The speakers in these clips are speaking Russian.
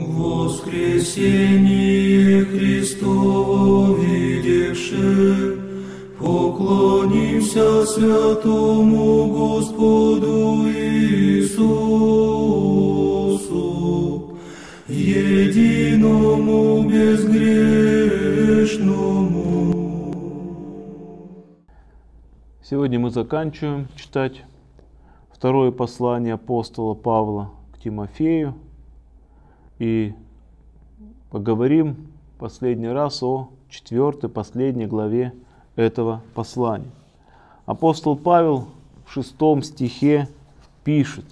Воскресение Христово видевши, поклонимся святому Господу Иисусу, единому безгрешному. Сегодня мы заканчиваем читать второе послание апостола Павла к Тимофею, и поговорим последний раз о четвертой, последней главе этого послания. Апостол Павел в шестом стихе пишет,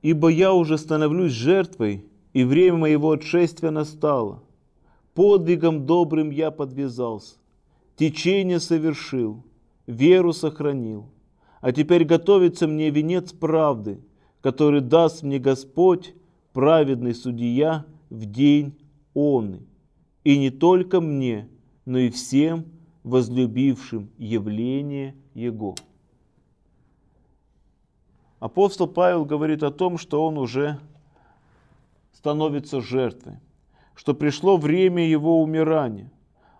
«Ибо я уже становлюсь жертвой, и время моего отшествия настало. Подвигом добрым я подвязался, течение совершил, веру сохранил. А теперь готовится мне венец правды, который даст мне Господь, праведный судья, в день он, и не только мне, но и всем возлюбившим явление Его. Апостол Павел говорит о том, что он уже становится жертвой, что пришло время его умирания,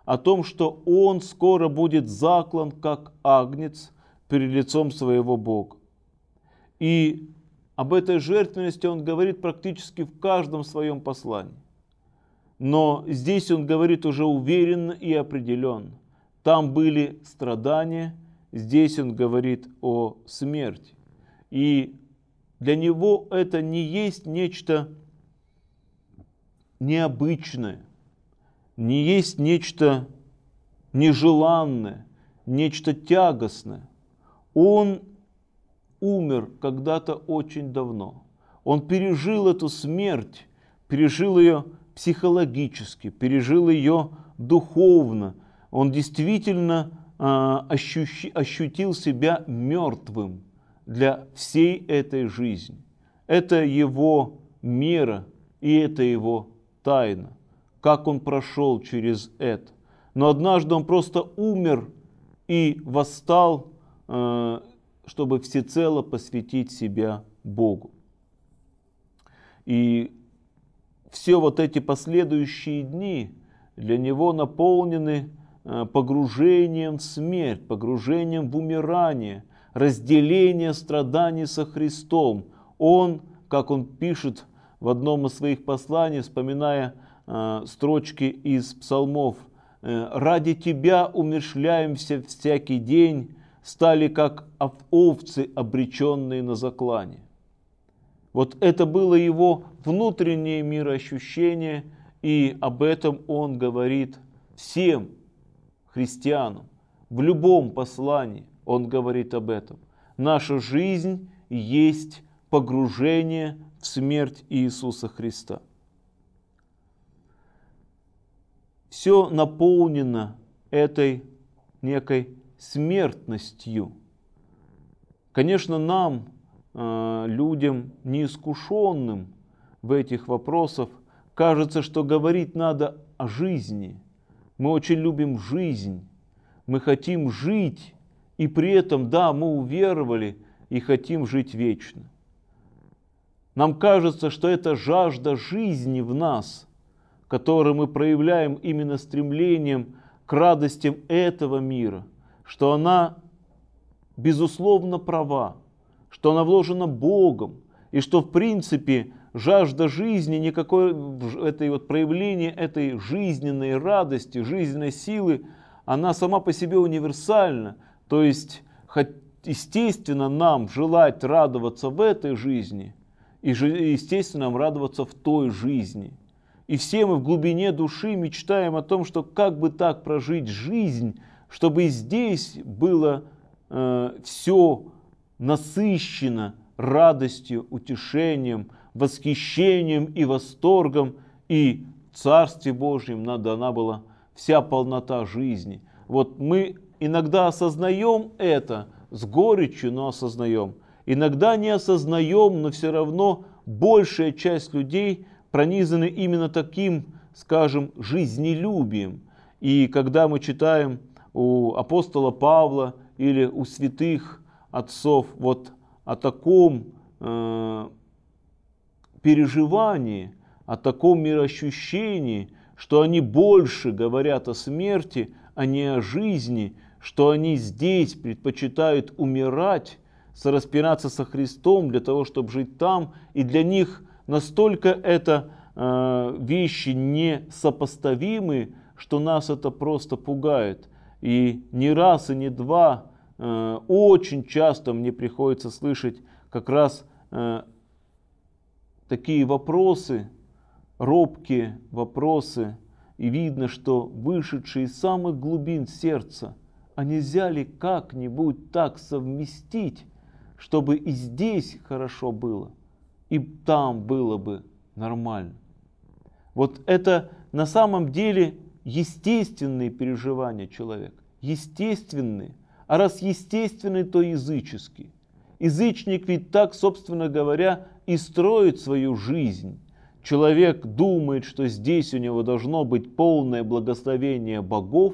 о том, что он скоро будет заклан, как агнец, перед лицом своего Бога. И об этой жертвенности он говорит практически в каждом своем послании. Но здесь он говорит уже уверенно и определенно. Там были страдания, здесь он говорит о смерти. И для него это не есть нечто необычное, не есть нечто нежеланное, нечто тягостное. Он умер когда-то очень давно. Он пережил эту смерть, пережил ее психологически, пережил ее духовно. Он действительно э, ощущи, ощутил себя мертвым для всей этой жизни. Это его мера и это его тайна, как он прошел через это. Но однажды он просто умер и восстал а, чтобы всецело посвятить себя Богу. И все вот эти последующие дни для него наполнены э, погружением в смерть, погружением в умирание, разделение страданий со Христом. Он, как он пишет в одном из своих посланий, вспоминая э, строчки из псалмов, «Э, «Ради Тебя умершляемся всякий день, стали как овцы, обреченные на заклане. Вот это было его внутреннее мироощущение, и об этом он говорит всем христианам. В любом послании он говорит об этом. Наша жизнь есть погружение в смерть Иисуса Христа. Все наполнено этой некой смертностью. Конечно, нам, э, людям неискушенным в этих вопросах, кажется, что говорить надо о жизни. Мы очень любим жизнь, мы хотим жить, и при этом, да, мы уверовали и хотим жить вечно. Нам кажется, что это жажда жизни в нас, которую мы проявляем именно стремлением к радостям этого мира – что она безусловно права, что она вложена Богом, и что в принципе жажда жизни, никакое этой вот проявление этой жизненной радости, жизненной силы, она сама по себе универсальна. То есть, естественно, нам желать радоваться в этой жизни, и, естественно, нам радоваться в той жизни. И все мы в глубине души мечтаем о том, что как бы так прожить жизнь, чтобы здесь было э, все насыщено радостью, утешением, восхищением и восторгом, и в Царстве Божьем нам дана была вся полнота жизни. Вот мы иногда осознаем это с горечью, но осознаем. Иногда не осознаем, но все равно большая часть людей пронизаны именно таким, скажем, жизнелюбием. И когда мы читаем у апостола Павла или у святых отцов вот о таком э, переживании, о таком мироощущении, что они больше говорят о смерти, а не о жизни, что они здесь предпочитают умирать, сораспираться со Христом для того, чтобы жить там, и для них настолько это э, вещи несопоставимы, что нас это просто пугает – и не раз и не два э, очень часто мне приходится слышать как раз э, такие вопросы, робкие вопросы, и видно, что вышедшие из самых глубин сердца, они а взяли как-нибудь так совместить, чтобы и здесь хорошо было, и там было бы нормально. Вот это на самом деле естественные переживания человека, естественные. А раз естественный, то языческий. Язычник ведь так, собственно говоря, и строит свою жизнь. Человек думает, что здесь у него должно быть полное благословение богов,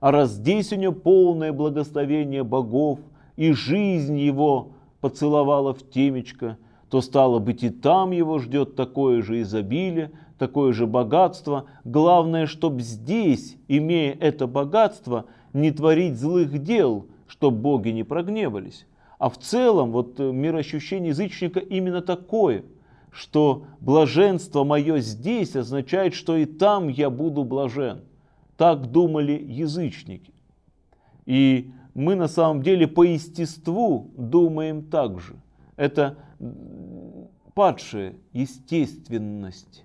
а раз здесь у него полное благословение богов, и жизнь его поцеловала в темечко, то стало быть и там его ждет такое же изобилие, такое же богатство. Главное, чтобы здесь, имея это богатство, не творить злых дел, чтобы боги не прогневались. А в целом вот э, мироощущение язычника именно такое, что блаженство мое здесь означает, что и там я буду блажен. Так думали язычники. И мы на самом деле по естеству думаем так же. Это падшая естественность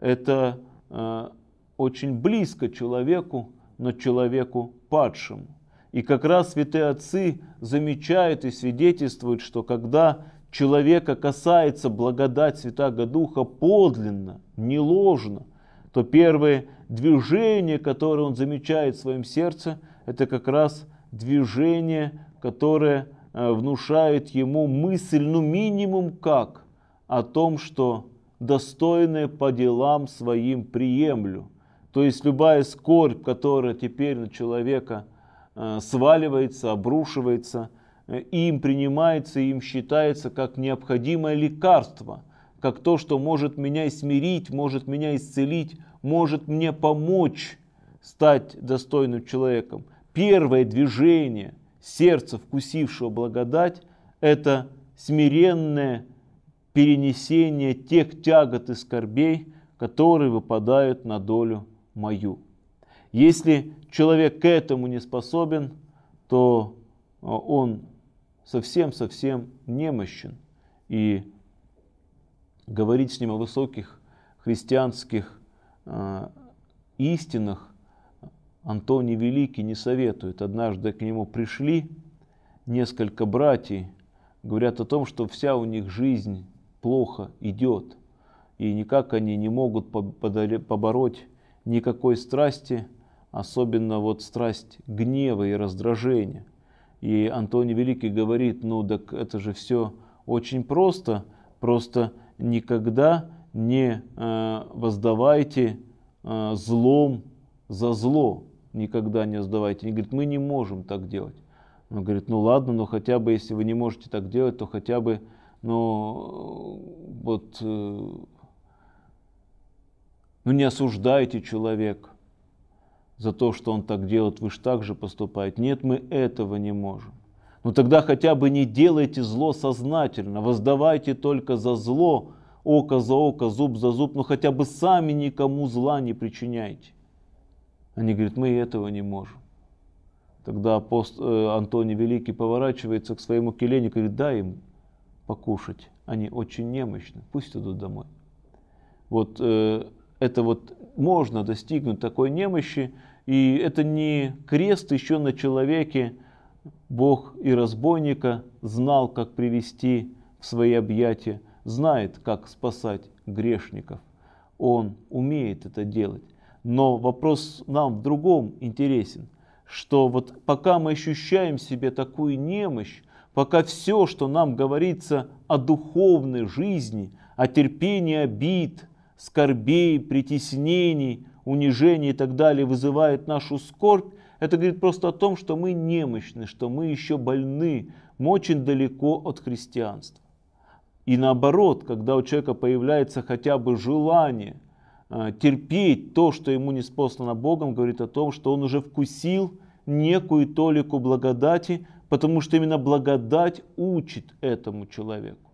это э, очень близко человеку, но человеку падшему. И как раз святые отцы замечают и свидетельствуют, что когда человека касается благодать Святаго Духа подлинно, не ложно, то первое движение, которое он замечает в своем сердце, это как раз движение, которое э, внушает ему мысль, ну минимум как, о том, что достойное по делам своим приемлю. То есть любая скорбь, которая теперь на человека э, сваливается, обрушивается, э, им принимается, им считается как необходимое лекарство, как то, что может меня смирить, может меня исцелить, может мне помочь стать достойным человеком. Первое движение сердца, вкусившего благодать, это смиренное перенесение тех тягот и скорбей, которые выпадают на долю мою. Если человек к этому не способен, то а, он совсем-совсем немощен. И говорить с ним о высоких христианских а, истинах Антоний Великий не советует. Однажды к нему пришли несколько братьев, говорят о том, что вся у них жизнь плохо идет, и никак они не могут побороть никакой страсти, особенно вот страсть гнева и раздражения. И Антоний Великий говорит, ну так это же все очень просто, просто никогда не э, воздавайте э, злом за зло, никогда не воздавайте. Они говорит мы не можем так делать. Он говорит, ну ладно, но хотя бы, если вы не можете так делать, то хотя бы но ну, вот э, ну не осуждайте человека за то, что он так делает, вы же так же поступаете. Нет, мы этого не можем. Но ну, тогда хотя бы не делайте зло сознательно, воздавайте только за зло, око за око, зуб за зуб, но ну, хотя бы сами никому зла не причиняйте. Они говорят, мы этого не можем. Тогда апост... Э, Антоний Великий поворачивается к своему келенику и говорит, дай им покушать. Они очень немощны. Пусть идут домой. Вот э, это вот можно достигнуть такой немощи. И это не крест еще на человеке. Бог и разбойника знал, как привести в свои объятия, знает, как спасать грешников. Он умеет это делать. Но вопрос нам в другом интересен, что вот пока мы ощущаем в себе такую немощь, пока все, что нам говорится о духовной жизни, о терпении обид, скорбей, притеснений, унижений и так далее, вызывает нашу скорбь, это говорит просто о том, что мы немощны, что мы еще больны, мы очень далеко от христианства. И наоборот, когда у человека появляется хотя бы желание э, терпеть то, что ему не спослано Богом, говорит о том, что он уже вкусил некую толику благодати, потому что именно благодать учит этому человеку.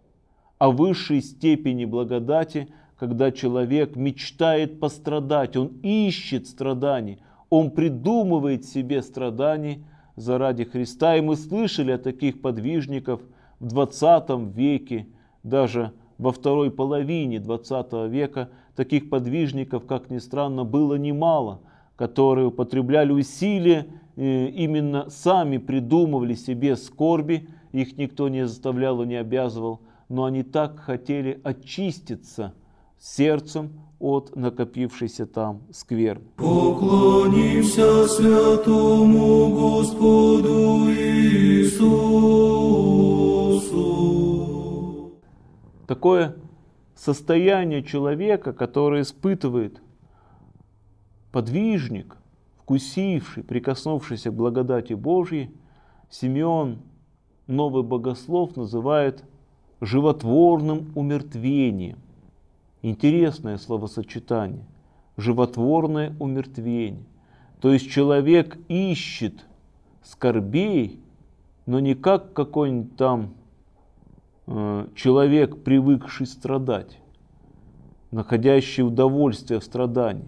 О а высшей степени благодати, когда человек мечтает пострадать, он ищет страданий, он придумывает себе страданий заради Христа. И мы слышали о таких подвижников в 20 веке, даже во второй половине 20 века, таких подвижников, как ни странно, было немало, которые употребляли усилия Э, именно сами придумывали себе скорби, их никто не заставлял и не обязывал, но они так хотели очиститься сердцем от накопившейся там сквер. Поклонимся святому Господу Иисусу. Такое состояние человека, который испытывает подвижник – вкусивший, прикоснувшийся к благодати Божьей, Симеон, новый богослов, называет животворным умертвением. Интересное словосочетание. Животворное умертвение. То есть человек ищет скорбей, но не как какой-нибудь там э, человек, привыкший страдать, находящий удовольствие в страдании,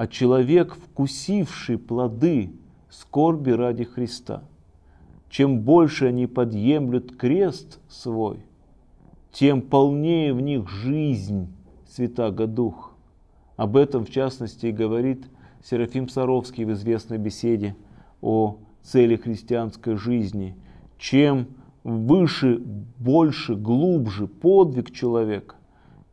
а человек, вкусивший плоды скорби ради Христа. Чем больше они подъемлют крест свой, тем полнее в них жизнь Святаго Дух. Об этом, в частности, и говорит Серафим Саровский в известной беседе о цели христианской жизни. Чем выше, больше, глубже подвиг человека,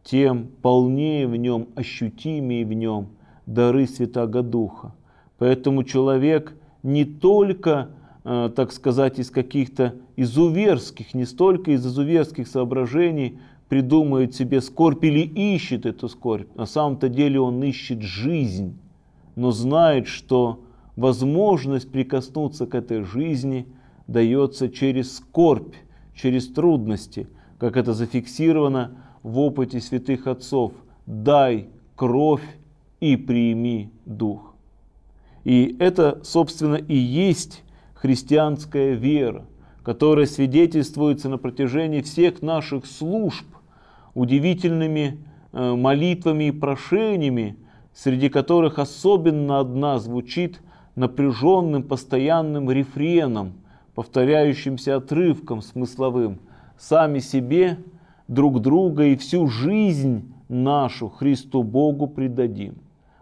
тем полнее в нем, ощутимее в нем – дары Святаго Духа. Поэтому человек не только, э, так сказать, из каких-то изуверских, не столько из изуверских соображений придумает себе скорбь или ищет эту скорбь. На самом-то деле он ищет жизнь, но знает, что возможность прикоснуться к этой жизни дается через скорбь, через трудности, как это зафиксировано в опыте святых отцов. «Дай кровь и прими Дух. И это, собственно, и есть христианская вера, которая свидетельствуется на протяжении всех наших служб удивительными э, молитвами и прошениями, среди которых особенно одна звучит напряженным постоянным рефреном, повторяющимся отрывком смысловым «Сами себе, друг друга и всю жизнь нашу Христу Богу предадим».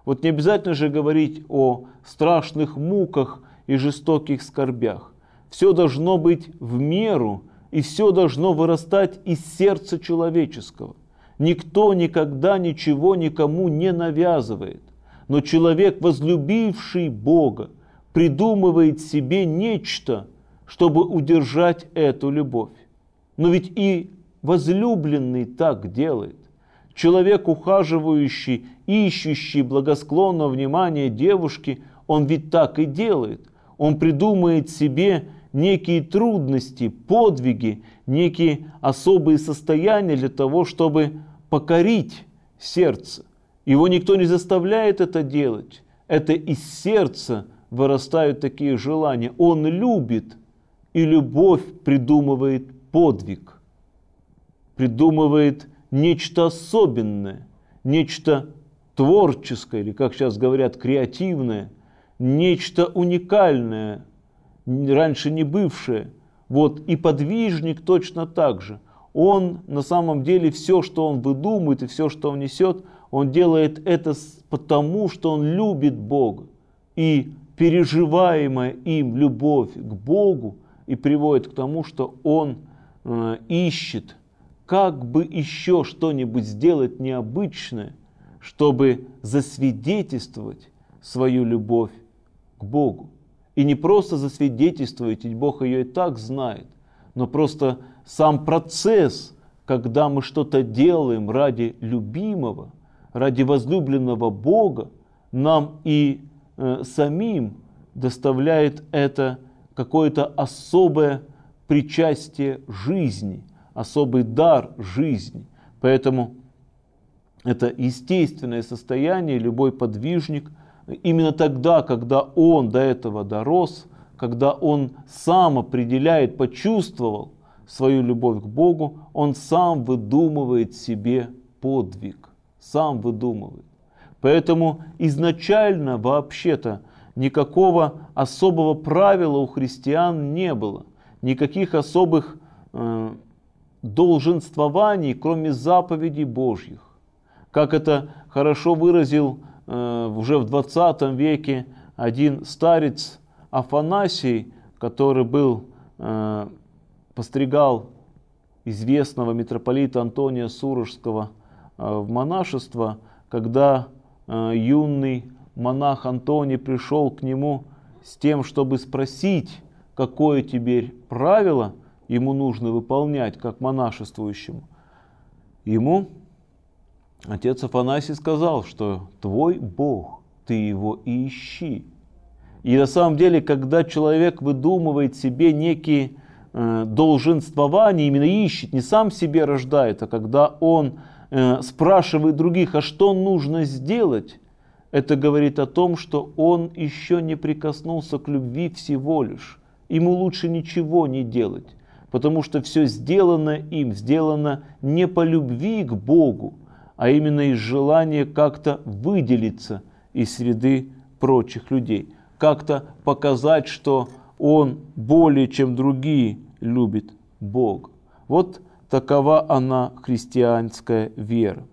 Вот не обязательно же говорить о страшных муках и жестоких скорбях. Все должно быть в меру, и все должно вырастать из сердца человеческого. Никто никогда ничего никому не навязывает. Но человек, возлюбивший Бога, придумывает себе нечто, чтобы удержать эту любовь. Но ведь и возлюбленный так делает. Человек, ухаживающий, ищущий благосклонного внимания девушки, он ведь так и делает. Он придумает себе некие трудности, подвиги, некие особые состояния для того, чтобы покорить сердце. Его никто не заставляет это делать. Это из сердца вырастают такие желания. Он любит, и любовь придумывает подвиг, придумывает нечто особенное, нечто творческое, или, как сейчас говорят, креативное, нечто уникальное, раньше не бывшее. Вот, и подвижник точно так же. Он на самом деле все, что он выдумывает и все, что он несет, он делает это потому, что он любит Бога. И переживаемая им любовь к Богу и приводит к тому, что он э, ищет – как бы еще что-нибудь сделать необычное, чтобы засвидетельствовать свою любовь к Богу. И не просто засвидетельствовать, ведь Бог ее и так знает, но просто сам процесс, когда мы что-то делаем ради любимого, ради возлюбленного Бога, нам и э, самим доставляет это какое-то особое причастие жизни – особый дар жизни. Поэтому это естественное состояние, любой подвижник, именно тогда, когда он до этого дорос, когда он сам определяет, почувствовал свою любовь к Богу, он сам выдумывает себе подвиг, сам выдумывает. Поэтому изначально вообще-то никакого особого правила у христиан не было, никаких особых э, долженствований, кроме заповедей Божьих. Как это хорошо выразил э, уже в 20 веке один старец Афанасий, который был, э, постригал известного митрополита Антония Сурожского э, в монашество, когда э, юный монах Антоний пришел к нему с тем, чтобы спросить, какое теперь правило – ему нужно выполнять как монашествующему. Ему отец Афанасий сказал, что твой Бог, ты его и ищи. И на самом деле, когда человек выдумывает себе некие э, долженствования, именно ищет, не сам себе рождает, а когда он э, спрашивает других, а что нужно сделать, это говорит о том, что он еще не прикоснулся к любви всего лишь. Ему лучше ничего не делать потому что все сделано им, сделано не по любви к Богу, а именно из желания как-то выделиться из среды прочих людей, как-то показать, что он более, чем другие, любит Бога. Вот такова она христианская вера.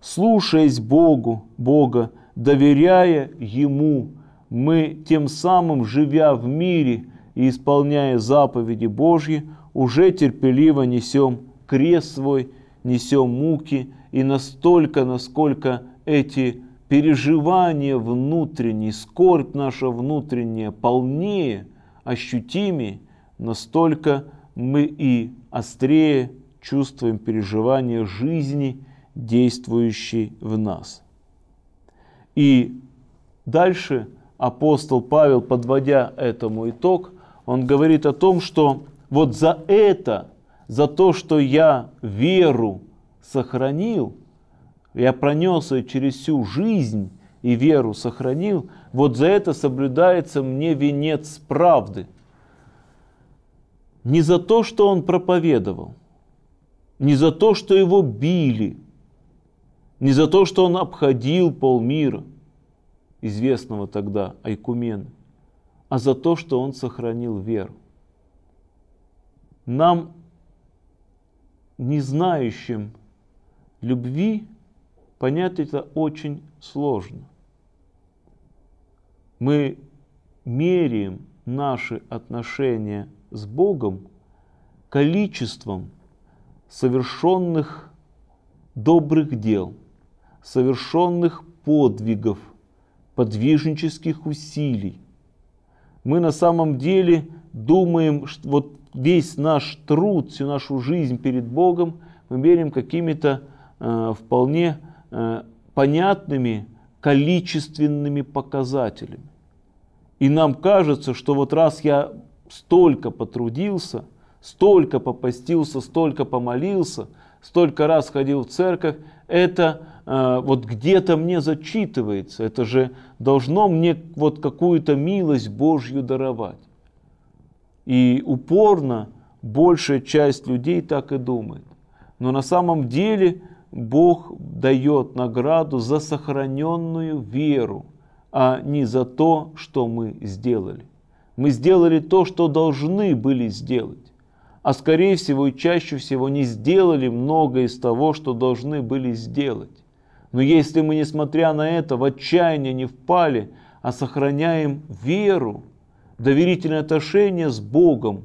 Слушаясь Богу, Бога, доверяя Ему, мы тем самым, живя в мире и исполняя заповеди Божьи, уже терпеливо несем крест свой, несем муки, и настолько, насколько эти переживания внутренние, скорбь наша внутренняя полнее, ощутимее, настолько мы и острее чувствуем переживания жизни, действующей в нас. И дальше апостол Павел, подводя этому итог, он говорит о том, что вот за это, за то, что я веру сохранил, я пронес ее через всю жизнь и веру сохранил, вот за это соблюдается мне венец правды. Не за то, что он проповедовал, не за то, что его били, не за то, что он обходил полмира, известного тогда Айкумена, а за то, что он сохранил веру нам, не знающим любви, понять это очень сложно. Мы меряем наши отношения с Богом количеством совершенных добрых дел, совершенных подвигов, подвижнических усилий. Мы на самом деле думаем, что вот весь наш труд, всю нашу жизнь перед Богом мы меряем какими-то э, вполне э, понятными количественными показателями. И нам кажется, что вот раз я столько потрудился, столько попостился, столько помолился, столько раз ходил в церковь, это э, вот где-то мне зачитывается, это же должно мне вот какую-то милость Божью даровать. И упорно большая часть людей так и думает. Но на самом деле Бог дает награду за сохраненную веру, а не за то, что мы сделали. Мы сделали то, что должны были сделать, а скорее всего и чаще всего не сделали много из того, что должны были сделать. Но если мы, несмотря на это, в отчаяние не впали, а сохраняем веру – доверительные отношения с Богом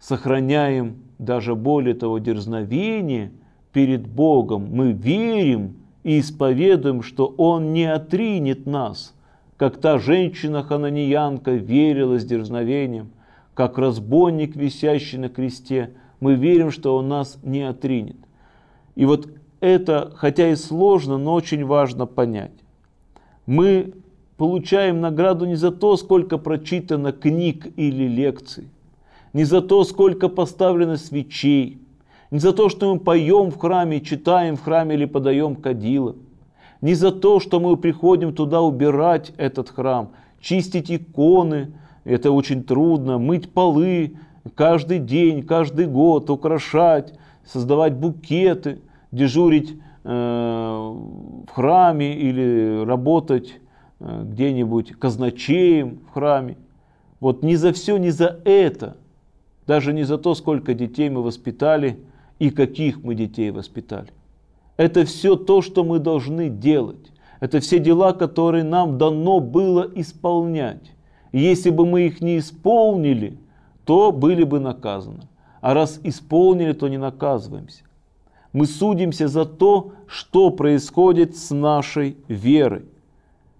сохраняем, даже более того, дерзновение перед Богом. Мы верим и исповедуем, что Он не отринет нас, как та женщина-хананьянка верила с дерзновением, как разбойник, висящий на кресте. Мы верим, что Он нас не отринет. И вот это, хотя и сложно, но очень важно понять. Мы получаем награду не за то, сколько прочитано книг или лекций, не за то, сколько поставлено свечей, не за то, что мы поем в храме, читаем в храме или подаем кадила, не за то, что мы приходим туда убирать этот храм, чистить иконы, это очень трудно, мыть полы каждый день, каждый год, украшать, создавать букеты, дежурить э, в храме или работать Э, где-нибудь казначеем в храме. Вот не за все, не за это, даже не за то, сколько детей мы воспитали и каких мы детей воспитали. Это все то, что мы должны делать. Это все дела, которые нам дано было исполнять. И если бы мы их не исполнили, то были бы наказаны. А раз исполнили, то не наказываемся. Мы судимся за то, что происходит с нашей верой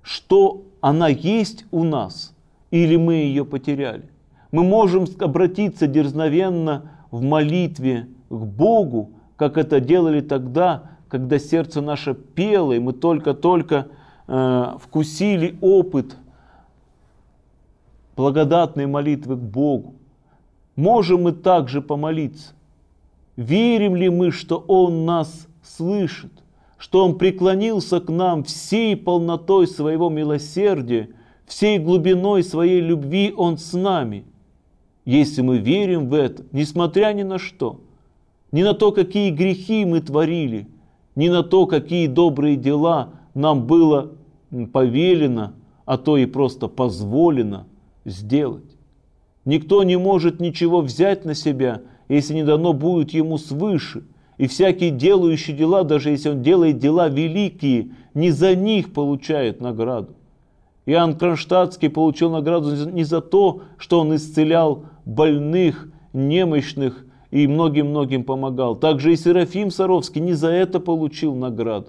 что она есть у нас, или мы ее потеряли. Мы можем обратиться дерзновенно в молитве к Богу, как это делали тогда, когда сердце наше пело, и мы только-только э, вкусили опыт благодатной молитвы к Богу. Можем мы также помолиться? Верим ли мы, что Он нас слышит? что Он преклонился к нам всей полнотой Своего милосердия, всей глубиной Своей любви Он с нами. Если мы верим в это, несмотря ни на что, ни на то, какие грехи мы творили, ни на то, какие добрые дела нам было повелено, а то и просто позволено сделать. Никто не может ничего взять на себя, если не дано будет ему свыше – и всякий делающий дела, даже если он делает дела великие, не за них получает награду. Иоанн Кронштадтский получил награду не за то, что он исцелял больных, немощных и многим-многим помогал. Также и Серафим Саровский не за это получил награду.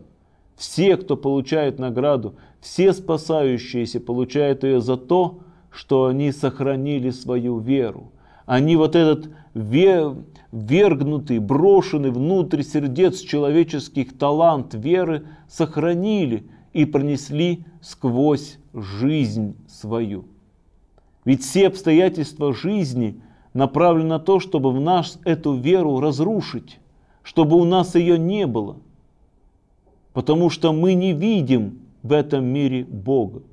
Все, кто получает награду, все спасающиеся получают ее за то, что они сохранили свою веру. Они вот этот вергнутый, брошенный внутрь сердец человеческих талант веры сохранили и пронесли сквозь жизнь свою. Ведь все обстоятельства жизни направлены на то, чтобы в нас эту веру разрушить, чтобы у нас ее не было, потому что мы не видим в этом мире Бога.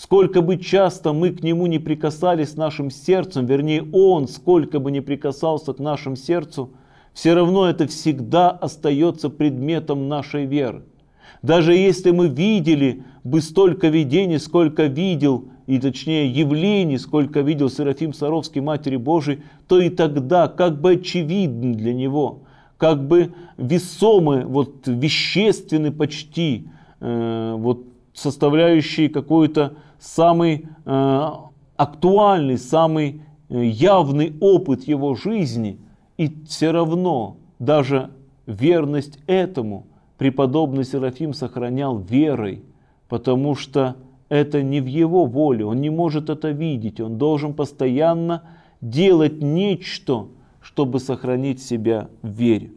Сколько бы часто мы к нему не прикасались нашим сердцем, вернее, он сколько бы не прикасался к нашему сердцу, все равно это всегда остается предметом нашей веры. Даже если мы видели бы столько видений, сколько видел, и точнее явлений, сколько видел Серафим Саровский Матери Божией, то и тогда как бы очевидно для него, как бы весомы, вот вещественны почти, э, вот составляющие какую-то самый э, актуальный, самый э, явный опыт его жизни, и все равно даже верность этому преподобный Серафим сохранял верой, потому что это не в его воле, он не может это видеть, он должен постоянно делать нечто, чтобы сохранить себя в вере.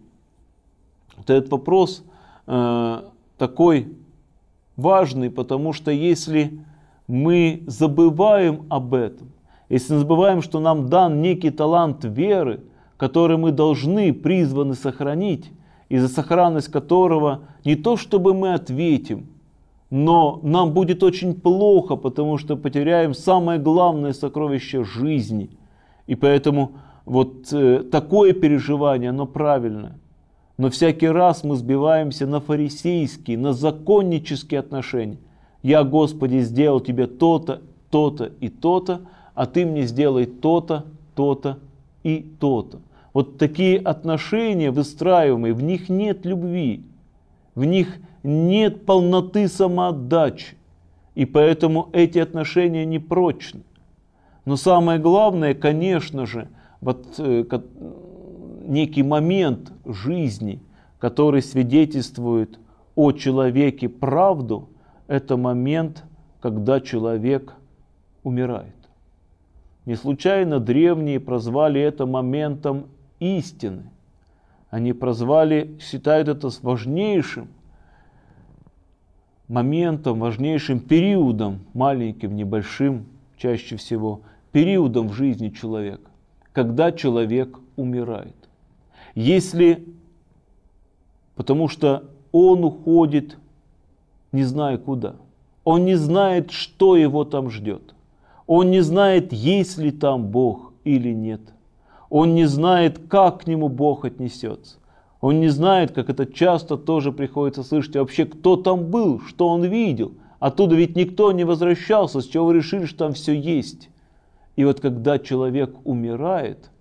Вот этот вопрос э, такой важный, потому что если мы забываем об этом, если забываем, что нам дан некий талант веры, который мы должны, призваны сохранить, и за сохранность которого не то чтобы мы ответим, но нам будет очень плохо, потому что потеряем самое главное сокровище жизни. И поэтому вот э, такое переживание, оно правильное. Но всякий раз мы сбиваемся на фарисейские, на законнические отношения. Я, Господи, сделал тебе то-то, то-то и то-то, а ты мне сделай то-то, то-то и то-то. Вот такие отношения выстраиваемые, в них нет любви, в них нет полноты самоотдачи. И поэтому эти отношения непрочны. Но самое главное, конечно же, вот э, некий момент жизни, который свидетельствует о человеке правду, это момент, когда человек умирает. Не случайно древние прозвали это моментом истины. Они прозвали, считают это важнейшим моментом, важнейшим периодом, маленьким, небольшим, чаще всего, периодом в жизни человека, когда человек умирает. Если, потому что он уходит не зная куда. Он не знает, что его там ждет. Он не знает, есть ли там Бог или нет. Он не знает, как к нему Бог отнесется. Он не знает, как это часто тоже приходится слышать, вообще кто там был, что он видел. Оттуда ведь никто не возвращался, с чего вы решили, что там все есть. И вот когда человек умирает,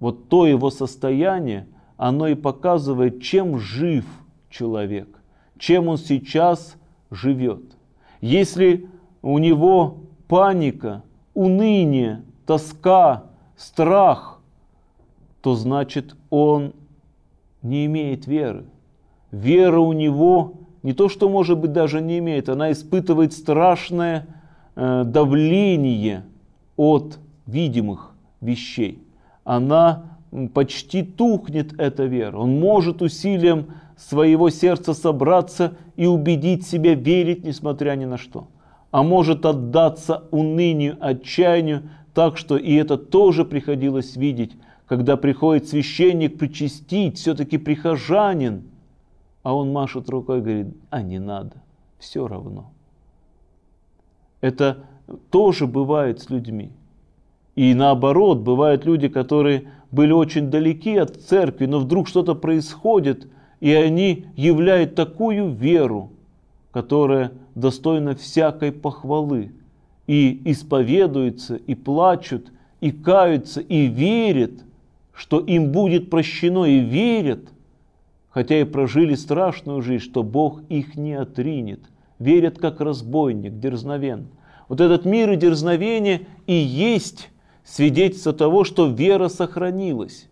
вот то его состояние, оно и показывает, чем жив человек чем он сейчас живет. Если у него паника, уныние, тоска, страх, то значит он не имеет веры. Вера у него не то, что может быть даже не имеет, она испытывает страшное э, давление от видимых вещей. Она почти тухнет эта вера. Он может усилием своего сердца собраться и убедить себя верить, несмотря ни на что. А может отдаться унынию, отчаянию, так что и это тоже приходилось видеть, когда приходит священник причастить, все-таки прихожанин, а он машет рукой и говорит, а не надо, все равно. Это тоже бывает с людьми. И наоборот, бывают люди, которые были очень далеки от церкви, но вдруг что-то происходит – и они являют такую веру, которая достойна всякой похвалы, и исповедуются, и плачут, и каются, и верят, что им будет прощено, и верят, хотя и прожили страшную жизнь, что Бог их не отринет, верят как разбойник, дерзновен. Вот этот мир и дерзновение и есть свидетельство того, что вера сохранилась.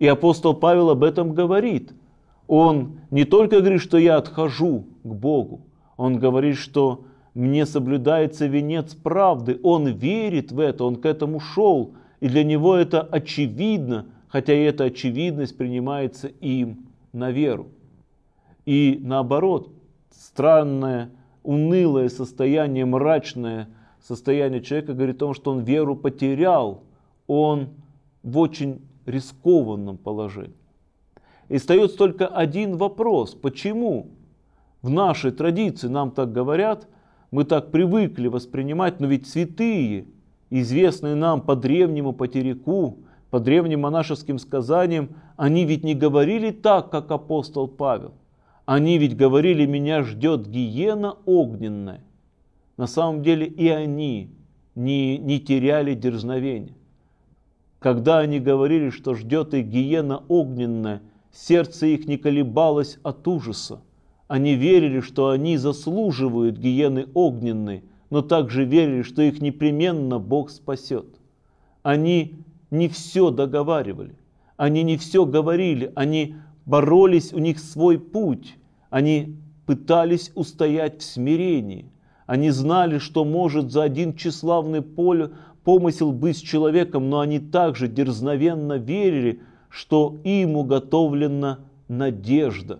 И апостол Павел об этом говорит – он не только говорит, что я отхожу к Богу, он говорит, что мне соблюдается венец правды, он верит в это, он к этому шел, и для него это очевидно, хотя и эта очевидность принимается им на веру. И наоборот, странное, унылое состояние, мрачное состояние человека говорит о том, что он веру потерял, он в очень рискованном положении. И остается только один вопрос. Почему в нашей традиции нам так говорят, мы так привыкли воспринимать, но ведь святые, известные нам по древнему потеряку, по древним монашеским сказаниям, они ведь не говорили так, как апостол Павел. Они ведь говорили, меня ждет гиена огненная. На самом деле и они не, не теряли дерзновения. Когда они говорили, что ждет их гиена огненная – Сердце их не колебалось от ужаса. Они верили, что они заслуживают гиены огненной, но также верили, что их непременно Бог спасет. Они не все договаривали, они не все говорили, они боролись, у них свой путь, они пытались устоять в смирении. Они знали, что может за один тщеславный поле помысел быть с человеком, но они также дерзновенно верили, что им уготовлена надежда,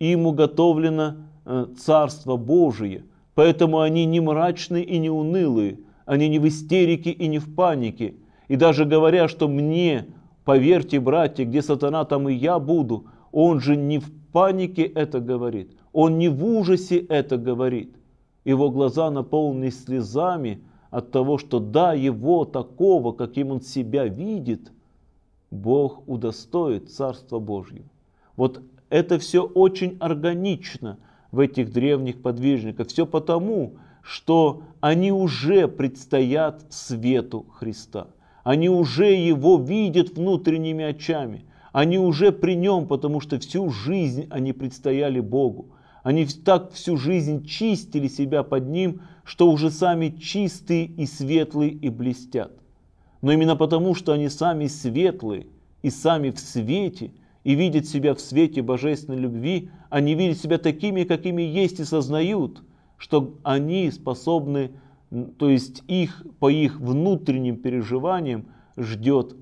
им уготовлено э, Царство Божие, поэтому они не мрачные и не унылые, они не в истерике и не в панике. И даже говоря, что мне, поверьте, братья, где сатана, там и я буду, он же не в панике это говорит, он не в ужасе это говорит. Его глаза наполнены слезами от того, что да, его такого, каким он себя видит – Бог удостоит Царство Божье. Вот это все очень органично в этих древних подвижниках. Все потому, что они уже предстоят свету Христа. Они уже его видят внутренними очами. Они уже при нем, потому что всю жизнь они предстояли Богу. Они так всю жизнь чистили себя под ним, что уже сами чистые и светлые и блестят но именно потому, что они сами светлые и сами в свете, и видят себя в свете божественной любви, они видят себя такими, какими есть, и сознают, что они способны, то есть их по их внутренним переживаниям ждет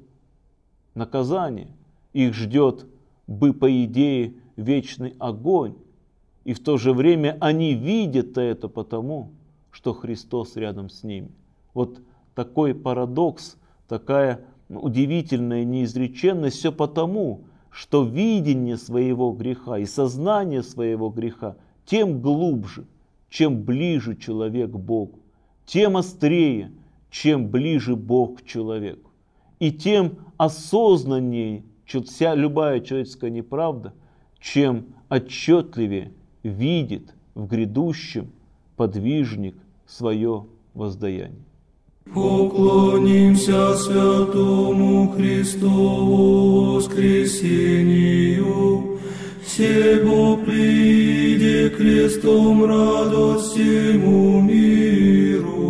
наказание, их ждет бы по идее вечный огонь. И в то же время они видят это потому, что Христос рядом с ними. Вот такой парадокс – такая ну, удивительная неизреченность, все потому, что видение своего греха и сознание своего греха тем глубже, чем ближе человек к Богу, тем острее, чем ближе Бог к человеку. И тем осознаннее вся любая человеческая неправда, чем отчетливее видит в грядущем подвижник свое воздаяние. Поклонимся святому Христову воскресению, Себо приди крестом радость всему миру.